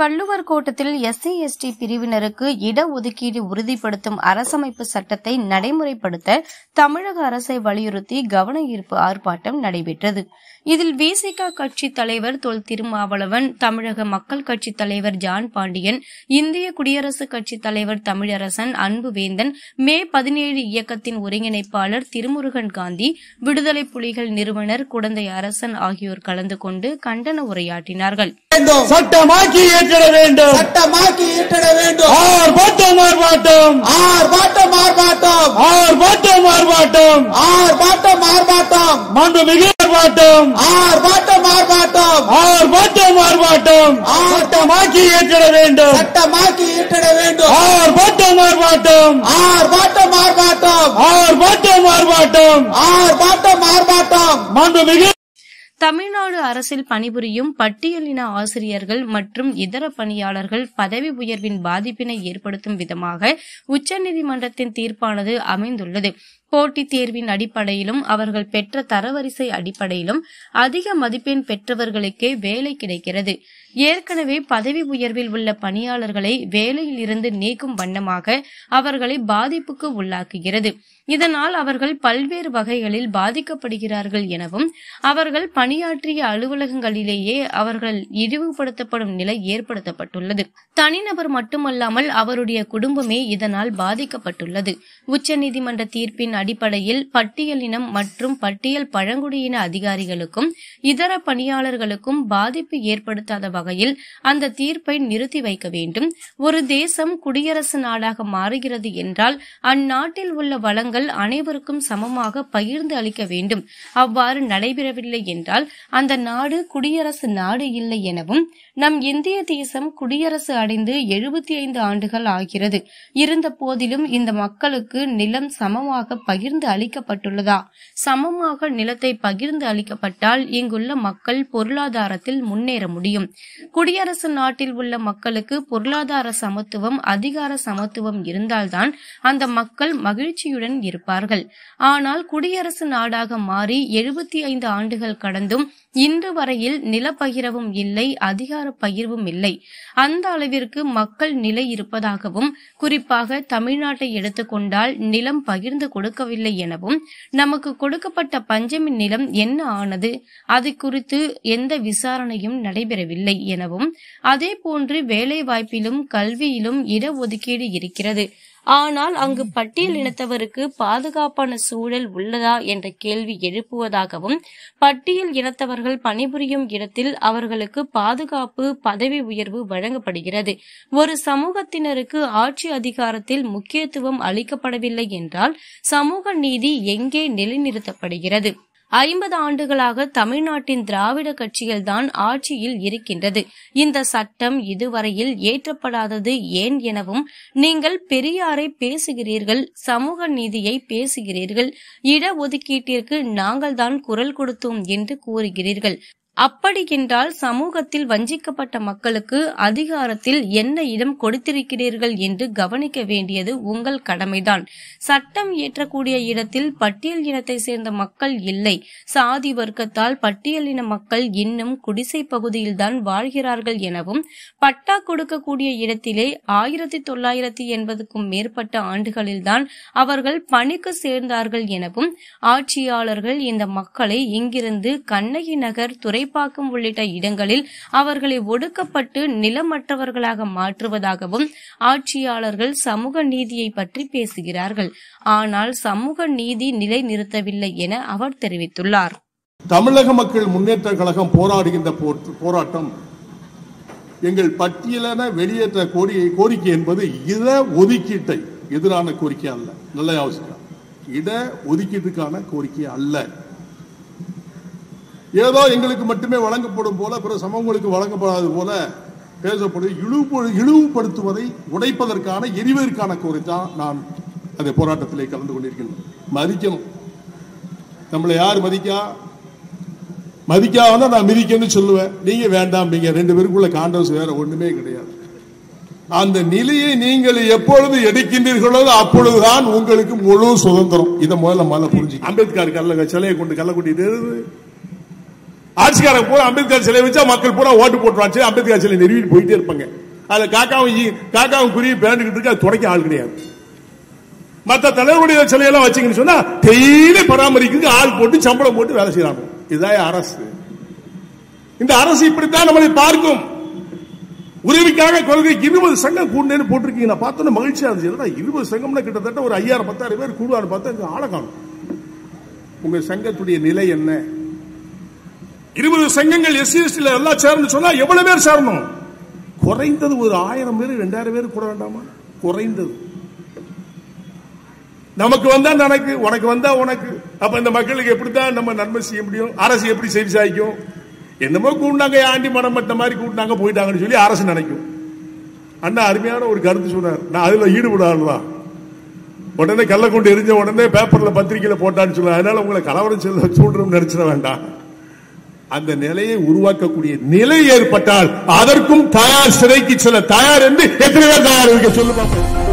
வள்ளுவர் கோட்டத்தில் SC ST பிரிவினருக்கு இடஒதுக்கீடு உறுதிப்படுத்தும் அரசமைப்பு சட்டத்தை நடைமுறைப்படுத்த தமிழக அரசை வலியுறுத்தி கவன ஈர்ப்பு ஆர்ப்பாட்டம் நடைபெற்றது இதில் விசிக கட்சி தலைவர் தொல் திருமாவளவன் தமிழக மக்கள் கட்சி தலைவர் ஜான் பாண்டியன் இந்திய குடியரசுக் கட்சி தலைவர் தமிழரசன் அன்புவேந்தன் மே பதினேழு இயக்கத்தின் ஒருங்கிணைப்பாளர் திருமுருகன் காந்தி விடுதலை புலிகள் நிறுவனர் குடந்தை அரசன் ஆகியோர் கலந்து கொண்டு கண்டன உரையாற்றினார்கள் சட்டமாக்கி ஏற்றிட வேண்டும் சட்டமாக்கி ஆர்ப்பாட்டம் ஆர்ப்பாட்டம் ஆர்ப்பாட்டம் ஆர்ப்பாட்டம் ஏற்றிட வேண்டும் சட்டமாக்கி ஏற்றிட வேண்டும் ஆர்ப்பாட்டம் ஆர்ப்பாட்டம் ஆர்ப்பாட்டம் ஆர்ப்பாட்டம் ஆர்ப்பாட்டம் ஆர்ப்பாட்டம் ஆர்ப்பாட்டம் ஆர்ப்பாட்டம் மாண்புமிகு தமிழ்நாடு அரசில் பணிபுரியும் பட்டியலின ஆசிரியர்கள் மற்றும் இதர பணியாளர்கள் பதவி உயர்வின் பாதிப்பினை ஏற்படுத்தும் விதமாக உச்சநீதிமன்றத்தின் தீர்ப்பானது அமைந்துள்ளது போட்டித் தேர்வின் அடிப்படையிலும் அவர்கள் பெற்ற தரவரிசை அடிப்படையிலும் அதிக மதிப்பெண் பெற்றவர்களுக்கே வேலை கிடைக்கிறது ஏற்கனவே பதவி உயர்வில் உள்ள பணியாளர்களை வேலையில் இருந்து நீக்கும் வண்ணமாக அவர்களை பாதிப்புக்கு உள்ளாக்குகிறது இதனால் அவர்கள் பல்வேறு வகைகளில் பாதிக்கப்படுகிறார்கள் எனவும் அவர்கள் பணியாற்றிய அலுவலகங்களிலேயே அவர்கள் இழிவுபடுத்தப்படும் நிலை ஏற்படுத்தப்பட்டுள்ளது தனிநபர் மட்டுமல்லாமல் அவருடைய குடும்பமே இதனால் பாதிக்கப்பட்டுள்ளது உச்சநீதிமன்ற தீர்ப்பின் அதன் அடிப்படையில் பட்டியலினம் மற்றும் பட்டியல் பழங்குடியின அதிகாரிகளுக்கும் இதர பணியாளர்களுக்கும் பாதிப்பு ஏற்படுத்தாத வகையில் அந்த தீர்ப்பை நிறுத்தி வைக்க வேண்டும் ஒரு தேசம் குடியரசு நாடாக மாறுகிறது என்றால் அந்நாட்டில் உள்ள வளங்கள் அனைவருக்கும் சமமாக பகிர்ந்து அளிக்க வேண்டும் அவ்வாறு நடைபெறவில்லை என்றால் அந்த நாடு குடியரசு நாடு இல்லை எனவும் நம் இந்திய தேசம் குடியரசு அடைந்து எழுபத்தி ஐந்து ஆண்டுகள் ஆகிறது இருந்த போதிலும் இந்த மக்களுக்கு நிலம் சமமாக பகிர்ந்து அளிக்கப்பட்டுள்ளதா சமமாக நிலத்தை பகிர்ந்து அளிக்கப்பட்டால் இங்குள்ள மக்கள் பொருளாதாரத்தில் முன்னேற முடியும் குடியரசு நாட்டில் உள்ள மக்களுக்கு பொருளாதார சமத்துவம் அதிகார சமத்துவம் இருந்தால்தான் அந்த மக்கள் மகிழ்ச்சியுடன் இருப்பார்கள் ஆனால் குடியரசு நாடாக மாறி எழுபத்தி ஐந்து ஆண்டுகள் கடந்தும் இன்று வரையில் நிலப்பகிரவும் இல்லை அதிகார பகிர்வும் இல்லை அந்த அளவிற்கு மக்கள் நிலை இருப்பதாகவும் குறிப்பாக தமிழ்நாட்டை எடுத்துக்கொண்டால் நிலம் பகிர்ந்து கொடுக்க கொடுக்கவில்லை எனவும் நமக்கு கொடுக்கப்பட்ட பஞ்சமி நிலம் என்ன ஆனது அது குறித்து எந்த விசாரணையும் நடைபெறவில்லை எனவும் அதே போன்று வேலைவாய்ப்பிலும் கல்வியிலும் இடஒதுக்கீடு இருக்கிறது ஆனால் அங்கு பட்டியல் இனத்தவருக்கு பாதுகாப்பான சூழல் உள்ளதா என்ற கேள்வி எழுப்புவதாகவும் பட்டியல் இனத்தவர்கள் பணிபுரியும் இடத்தில் அவர்களுக்கு பாதுகாப்பு பதவி உயர்வு வழங்கப்படுகிறது ஒரு சமூகத்தினருக்கு ஆட்சி அதிகாரத்தில் முக்கியத்துவம் அளிக்கப்படவில்லை என்றால் சமூக நீதி எங்கே நிலைநிறுத்தப்படுகிறது ஐம்பது ஆண்டுகளாக தமிழ்நாட்டின் திராவிட கட்சிகள்தான் ஆட்சியில் இருக்கின்றது இந்த சட்டம் இதுவரையில் ஏற்றப்படாதது ஏன் எனவும் நீங்கள் பெரியாரை பேசுகிறீர்கள் சமூக நீதியை பேசுகிறீர்கள் இடஒதுக்கீட்டிற்கு நாங்கள்தான் குரல் கொடுத்தோம் என்று கூறுகிறீர்கள் அப்படியென்றால் சமூகத்தில் வஞ்சிக்கப்பட்ட மக்களுக்கு அதிகாரத்தில் என்ன இடம் கொடுத்திருக்கிறீர்கள் என்று கவனிக்க வேண்டியது உங்கள் கடமைதான் சட்டம் இயற்றக்கூடிய இடத்தில் பட்டியல் இனத்தை சேர்ந்த மக்கள் இல்லை சாதி வர்க்கத்தால் பட்டியலின மக்கள் இன்னும் குடிசை பகுதியில்தான் வாழ்கிறார்கள் எனவும் பட்டா கொடுக்கக்கூடிய இடத்திலே ஆயிரத்தி தொள்ளாயிரத்தி எண்பதுக்கும் மேற்பட்ட ஆண்டுகளில்தான் அவர்கள் பணிக்கு சேர்ந்தார்கள் எனவும் ஆட்சியாளர்கள் இந்த மக்களை இங்கிருந்து கண்ணகி நகர் துறை கலிப்பாக்கம் உள்ளிட்ட இடங்களில் அவர்களை ஒடுக்கப்பட்டு நிலமற்றவர்களாக மாற்றுவதாகவும் ஆட்சியாளர்கள் சமூக நீதியை பற்றி பேசுகிறார்கள் ஆனால் சமூக நீதி நிலை நிறுத்தவில்லை என அவர் தெரிவித்துள்ளார் தமிழக மக்கள் முன்னேற்ற கழகம் போராடுகின்ற போராட்டம் எங்கள் பட்டியலான வெளியேற்ற கோரிக்கை கோரிக்கை என்பது இட ஒதுக்கீட்டை எதிரான கோரிக்கை அல்ல நல்ல யோசிக்கலாம் இட ஒதுக்கீட்டுக்கான கோரிக்கை அல்ல ஏதோ எங்களுக்கு மட்டுமே வழங்கப்படும் போல பிற சமூகங்களுக்கு வழங்கப்படாது போல பேசப்படும் இழிவு இழிவுபடுத்துவதை உடைப்பதற்கான எரிவதற்கான கோரி தான் நான் அந்த போராட்டத்திலே கலந்து கொண்டிருக்கின்றேன் மதிக்கணும் நம்மளை யார் மதிக்கா மதிக்காதான் நான் மிதிக்கணும்னு சொல்லுவேன் நீங்க வேண்டாம் நீங்க ரெண்டு பேருக்குள்ள காண்டவஸ் வேற ஒண்ணுமே கிடையாது அந்த நிலையை நீங்கள் எப்பொழுது எடுக்கின்றீர்களோ அப்பொழுதுதான் உங்களுக்கு முழு சுதந்திரம் இதை முதல்ல மலை புரிஞ்சு அம்பேத்கர் கல்ல சிலையை கொண்டு கள்ளக்குட்டி ஆட்சிக்காரன் பூரா அம்பேத்கர் சிலை வச்சா மக்கள் பூரா ஓட்டு போட்டுவாச்சு அம்பேத்கர் சிலை நிறுவிட்டு போயிட்டே இருப்பாங்க அதுல காக்காவும் காக்காவும் குருவி பேண்டுகிட்டு இருக்க துடைக்க ஆள் கிடையாது மற்ற தலைவருடைய சிலையெல்லாம் வச்சீங்கன்னு சொன்னா டெய்லி பராமரிக்கிறது ஆள் போட்டு சம்பளம் போட்டு வேலை செய்யறாங்க இதுதான் அரசு இந்த அரசு இப்படித்தான் நம்மளை பார்க்கும் உதவிக்காக கொள்கைக்கு இருபது சங்கம் கூடுனேன்னு போட்டிருக்கீங்க நான் பார்த்தோன்னா மகிழ்ச்சியா இருந்துச்சு இருபது சங்கம்னா கிட்டத்தட்ட ஒரு ஐயாயிரம் பத்தாயிரம் பேர் கூடுவான்னு பார்த்தா ஆளை காணும் உங்க சங்கத்துடைய நிலை என்ன இருபது சங்கங்கள் எஸ்சி எஸ்டியில் எல்லாம் சேரணும் சொன்னா எவ்வளவு பேர் சேரணும் குறைந்தது ஒரு ஆயிரம் பேர் ரெண்டாயிரம் பேர் கூட வேண்டாமா குறைந்தது நமக்கு வந்தா எனக்கு உனக்கு வந்தா உனக்கு அப்ப இந்த மக்களுக்கு எப்படித்தான் நம்ம நன்மை செய்ய முடியும் அரசு எப்படி செய்தி சாய்க்கும் என்னமோ கூட்டாங்க ஆண்டி மனம் மட்ட மாதிரி கூட்டினாங்க போயிட்டாங்கன்னு சொல்லி அரசு நினைக்கும் அண்ணா அருமையான ஒரு கருத்து சொன்னார் நான் அதுல ஈடுபடாதான் உடனே கள்ள கொண்டு எரிஞ்ச உடனே பேப்பர்ல பத்திரிகையில போட்டான்னு சொல்லுவேன் அதனால உங்களை கலவரம் செல்ல சூடுறோம் நினைச்சிட வேண்டாம் அந்த நிலையை உருவாக்கக்கூடிய நிலை ஏற்பட்டால் அதற்கும் தயார் சிறைக்கு செல்ல தயார் என்று எத்தனை பேர் தயார் இருக்க சொல்லுவாங்க